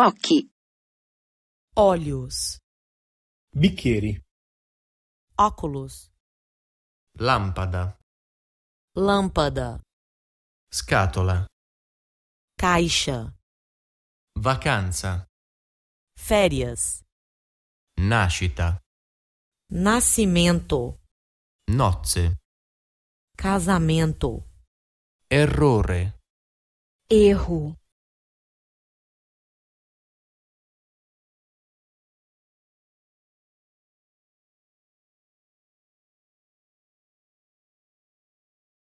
Occhi. Olhos. Bicchieri. Óculos. Lâmpada. Lâmpada. Scatola. Caixa. Vacanza. Férias. Nascita. Nascimento. Nozze. Casamento. Errore. Erro.